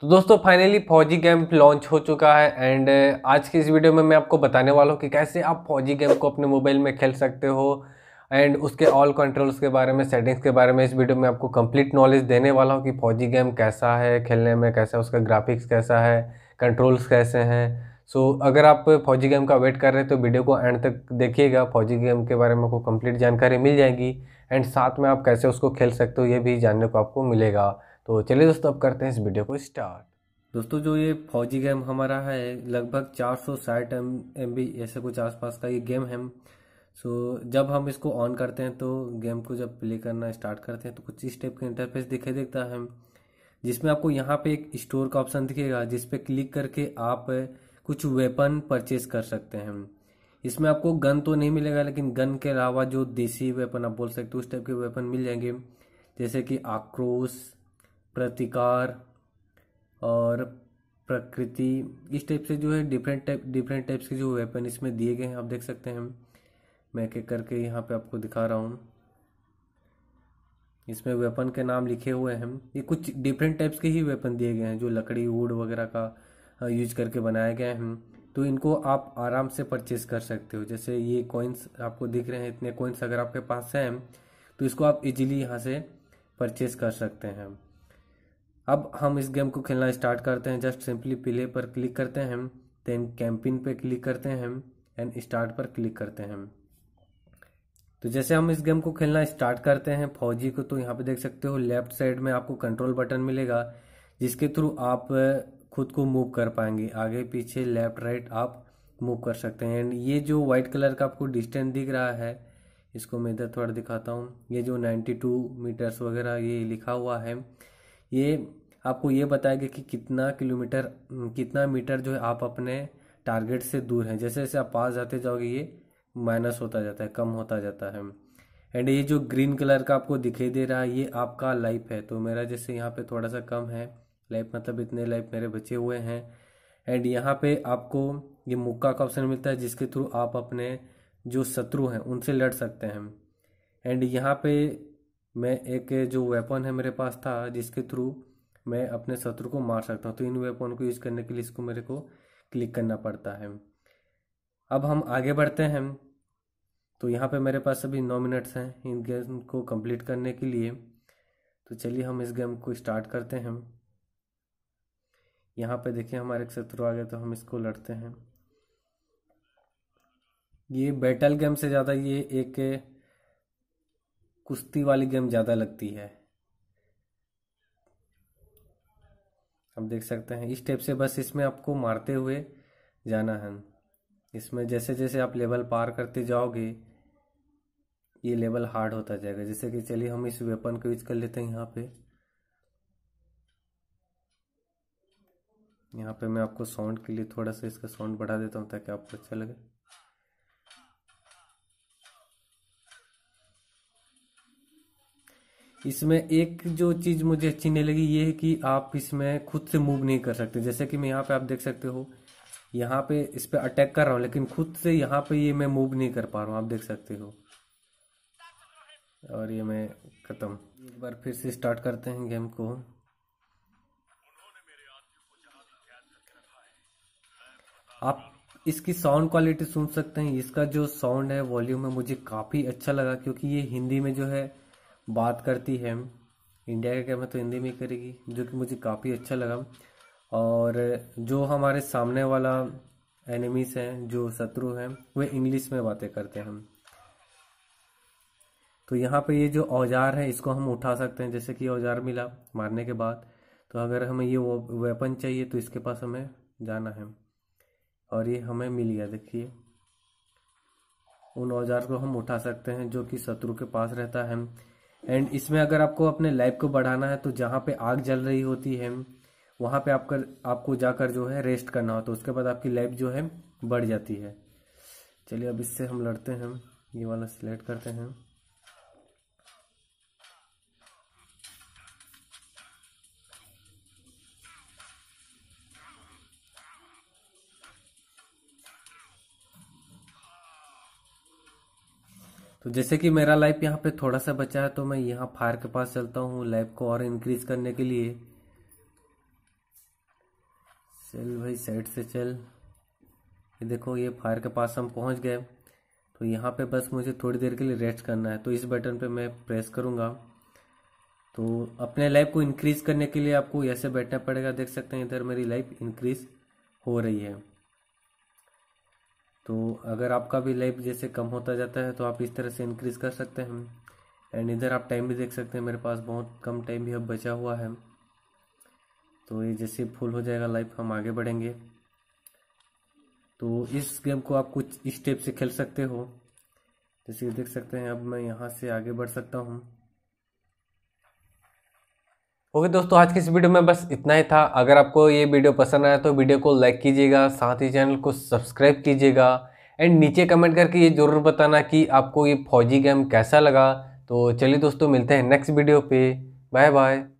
तो दोस्तों फाइनली फौजी गेम लॉन्च हो चुका है एंड uh, आज की इस वीडियो में मैं आपको बताने वाला हूँ कि कैसे आप फौजी गेम को अपने मोबाइल में खेल सकते हो एंड उसके ऑल कंट्रोल्स के बारे में सेटिंग्स के बारे में इस वीडियो में आपको कंप्लीट नॉलेज देने वाला हूँ कि फौजी गेम कैसा है खेलने में कैसा है उसका ग्राफिक्स कैसा है कंट्रोल्स कैसे हैं सो so, अगर आप फौजी गेम का वेट कर रहे हैं तो वीडियो को एंड तक देखिएगा फौजी गेम के बारे में आपको कंप्लीट जानकारी मिल जाएगी एंड साथ में आप कैसे उसको खेल सकते हो ये भी जानने को आपको मिलेगा तो चलिए दोस्तों अब करते हैं इस वीडियो को स्टार्ट दोस्तों जो ये फौजी गेम हमारा है लगभग चार सौ साठ एम बी ऐसे कुछ आसपास का ये गेम है सो जब हम इसको ऑन करते हैं तो गेम को जब प्ले करना स्टार्ट करते हैं तो कुछ इस टाइप का इंटरफेस दिखाई देता है जिसमें आपको यहाँ पे एक स्टोर का ऑप्शन दिखेगा जिसपे क्लिक करके आप कुछ वेपन परचेज कर सकते हैं इसमें आपको गन तो नहीं मिलेगा लेकिन गन के अलावा जो देसी वेपन आप बोल सकते हो उस टाइप के वेपन मिल जाएंगे जैसे कि आक्रोश प्रतिकार और प्रकृति इस टाइप से जो है डिफरेंट टाइप डिफरेंट टाइप्स के जो वेपन इसमें दिए गए हैं आप देख सकते हैं मैं एक करके यहाँ पे आपको दिखा रहा हूँ इसमें वेपन के नाम लिखे हुए हैं ये कुछ डिफरेंट टाइप्स के ही वेपन दिए गए हैं जो लकड़ी वुड वगैरह का यूज करके बनाए गए हैं तो इनको आप आराम से परचेज कर सकते हो जैसे ये कॉइन्स आपको दिख रहे हैं इतने कॉइन्स अगर आपके पास हैं तो इसको आप इजीली यहाँ से परचेज कर सकते हैं अब हम इस गेम को खेलना स्टार्ट करते हैं जस्ट सिंपली प्ले पर क्लिक करते हैं देन कैंपिन पे क्लिक करते हैं एंड स्टार्ट पर क्लिक करते हैं तो जैसे हम इस गेम को खेलना स्टार्ट करते हैं फौजी को तो यहाँ पे देख सकते हो लेफ्ट साइड में आपको कंट्रोल बटन मिलेगा जिसके थ्रू आप खुद को मूव कर पाएंगे आगे पीछे लेफ्ट राइट आप मूव कर सकते हैं एंड ये जो व्हाइट कलर का आपको डिस्टेंस दिख रहा है इसको मैं इधर थोड़ा दिखाता हूँ ये जो टू मीटर्स वगैरह ये लिखा हुआ है ये आपको ये बताएगा कि कितना किलोमीटर कितना मीटर जो है आप अपने टारगेट से दूर हैं जैसे जैसे आप पास जाते जाओगे ये माइनस होता जाता है कम होता जाता है एंड ये जो ग्रीन कलर का आपको दिखाई दे रहा है ये आपका लाइफ है तो मेरा जैसे यहाँ पे थोड़ा सा कम है लाइफ मतलब इतने लाइफ मेरे बचे हुए हैं एंड यहाँ पे आपको ये मुक्का का ऑप्शन मिलता है जिसके थ्रू आप अपने जो शत्रु हैं उनसे लड़ सकते हैं एंड यहाँ पे मैं एक जो वेपन है मेरे पास था जिसके थ्रू मैं अपने शत्रु को मार सकता हूँ तो इन वेपन को यूज़ करने के लिए इसको मेरे को क्लिक करना पड़ता है अब हम आगे बढ़ते हैं तो यहाँ पे मेरे पास अभी नौ मिनट्स हैं इन गेम को कंप्लीट करने के लिए तो चलिए हम इस गेम को स्टार्ट करते हैं यहाँ पे देखिए हमारे एक शत्रु आ गए तो हम इसको लड़ते हैं ये बैटल गेम से ज़्यादा ये एक कुश्ती वाली गेम ज़्यादा लगती है आप देख सकते हैं इस टेप से बस इसमें आपको मारते हुए जाना है इसमें जैसे जैसे आप लेवल पार करते जाओगे ये लेवल हार्ड होता जाएगा जैसे कि चलिए हम इस वेपन को यूज कर लेते हैं यहाँ पे यहाँ पे मैं आपको साउंड के लिए थोड़ा सा इसका साउंड बढ़ा देता हूँ ताकि आपको अच्छा लगे इसमें एक जो चीज मुझे अच्छी नहीं लगी ये है कि आप इसमें खुद से मूव नहीं कर सकते जैसे कि मैं यहाँ पे आप देख सकते हो यहाँ पे इस पर अटैक कर रहा हूँ लेकिन खुद से यहाँ पे ये मैं मूव नहीं कर पा रहा हूँ आप देख सकते हो और ये मैं ख़त्म एक बार फिर से स्टार्ट करते हैं गेम को आप इसकी साउंड क्वालिटी सुन सकते हैं इसका जो साउंड है वॉल्यूम है मुझे काफ़ी अच्छा लगा क्योंकि ये हिंदी में जो है बात करती है इंडिया क्या कैमरा तो हिंदी में करेगी जो कि मुझे काफ़ी अच्छा लगा और जो हमारे सामने वाला एनिमीज हैं जो शत्रु हैं वे इंग्लिश में बातें करते हैं तो यहाँ पे ये जो औजार है इसको हम उठा सकते हैं जैसे कि औजार मिला मारने के बाद तो अगर हमें ये वेपन चाहिए तो इसके पास हमें जाना है और ये हमें मिल गया देखिए उन औजार को हम उठा सकते हैं जो कि शत्रु के पास रहता है एंड इसमें अगर आपको अपने लाइफ को बढ़ाना है तो जहाँ पे आग जल रही होती है वहाँ पे आपका आपको जाकर जो है रेस्ट करना होता तो है उसके बाद आपकी लाइफ जो है बढ़ जाती है चलिए अब इससे हम लड़ते हैं ये वाला सिलेक्ट करते हैं तो जैसे कि मेरा लाइफ यहाँ पे थोड़ा सा बचा है तो मैं यहाँ फायर के पास चलता हूँ लाइफ को और इंक्रीज करने के लिए चल भाई साइड से चल ये देखो ये फायर के पास हम पहुँच गए तो यहाँ पे बस मुझे थोड़ी देर के लिए रेस्ट करना है तो इस बटन पे मैं प्रेस करूँगा तो अपने लाइफ को इंक्रीज करने के लिए आपको ऐसे बैठना पड़ेगा देख सकते हैं इधर मेरी लाइफ इंक्रीज हो रही है तो अगर आपका भी लाइफ जैसे कम होता जाता है तो आप इस तरह से इंक्रीज कर सकते हैं एंड इधर आप टाइम भी देख सकते हैं मेरे पास बहुत कम टाइम भी अब बचा हुआ है तो ये जैसे फुल हो जाएगा लाइफ हम आगे बढ़ेंगे तो इस गेम को आप कुछ स्टेप से खेल सकते हो जैसे देख सकते हैं अब मैं यहाँ से आगे बढ़ सकता हूँ ओके दोस्तों आज के इस वीडियो में बस इतना ही था अगर आपको ये वीडियो पसंद आया तो वीडियो को लाइक कीजिएगा साथ ही चैनल को सब्सक्राइब कीजिएगा एंड नीचे कमेंट करके ये ज़रूर बताना कि आपको ये फौजी गेम कैसा लगा तो चलिए दोस्तों मिलते हैं नेक्स्ट वीडियो पे बाय बाय